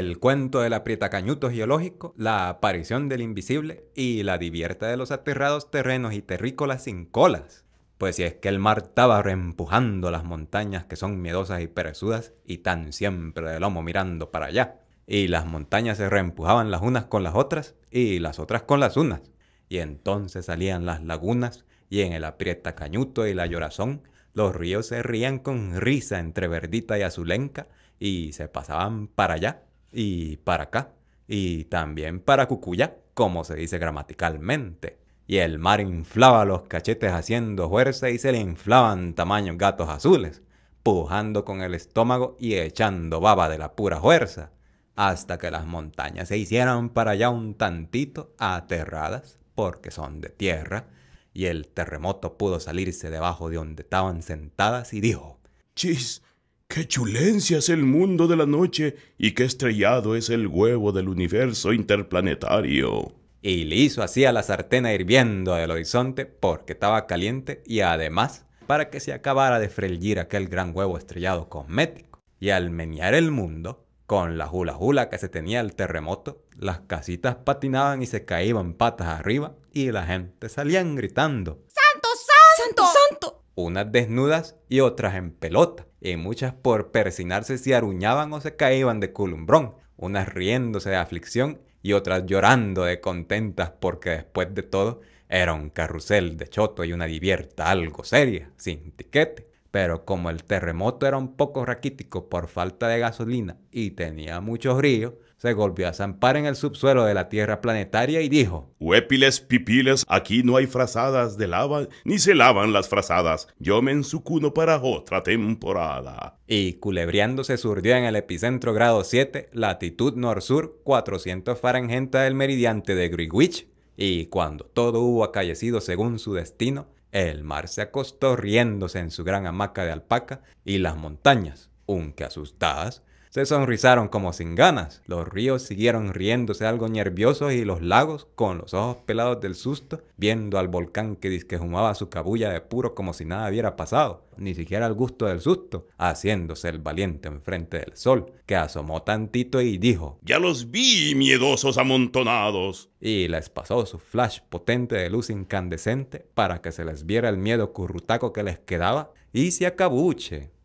El cuento del aprietacañuto geológico, la aparición del invisible y la divierta de los aterrados terrenos y terrícolas sin colas. Pues si es que el mar estaba reempujando las montañas que son miedosas y perezudas y tan siempre de lomo mirando para allá. Y las montañas se reempujaban las unas con las otras y las otras con las unas. Y entonces salían las lagunas y en el aprietacañuto y la llorazón los ríos se rían con risa entre verdita y azulenca y se pasaban para allá y para acá, y también para cucuya, como se dice gramaticalmente. Y el mar inflaba los cachetes haciendo fuerza y se le inflaban tamaños gatos azules, pujando con el estómago y echando baba de la pura fuerza, hasta que las montañas se hicieron para allá un tantito aterradas, porque son de tierra, y el terremoto pudo salirse debajo de donde estaban sentadas y dijo, ¡Chis! Qué chulencia es el mundo de la noche y qué estrellado es el huevo del universo interplanetario. Y le hizo así a la sartena hirviendo del horizonte porque estaba caliente y además para que se acabara de frellir aquel gran huevo estrellado cosmético. Y al menear el mundo, con la jula jula que se tenía el terremoto, las casitas patinaban y se caían patas arriba y la gente salían gritando. ¡Santo, santo! ¡Santo, santo! Unas desnudas y otras en pelota y muchas por persinarse si aruñaban o se caían de culumbrón, unas riéndose de aflicción y otras llorando de contentas porque después de todo era un carrusel de choto y una divierta algo seria, sin tiquete. Pero como el terremoto era un poco raquítico por falta de gasolina y tenía mucho ríos, se a zampar en el subsuelo de la Tierra planetaria y dijo: Huepiles pipiles, aquí no hay frazadas de lava, ni se lavan las frazadas. Yo me ensucuno para otra temporada. Y culebreando se surdió en el epicentro grado 7, latitud nor sur 400 farangenta del meridiante de Greenwich. Y cuando todo hubo acallecido según su destino, el mar se acostó riéndose en su gran hamaca de alpaca y las montañas, aunque asustadas, se sonrisaron como sin ganas. Los ríos siguieron riéndose algo nerviosos y los lagos, con los ojos pelados del susto, viendo al volcán que disquejumaba su cabulla de puro como si nada hubiera pasado, ni siquiera el gusto del susto, haciéndose el valiente enfrente del sol, que asomó tantito y dijo: Ya los vi, miedosos amontonados. Y les pasó su flash potente de luz incandescente para que se les viera el miedo currutaco que les quedaba y se acabuche.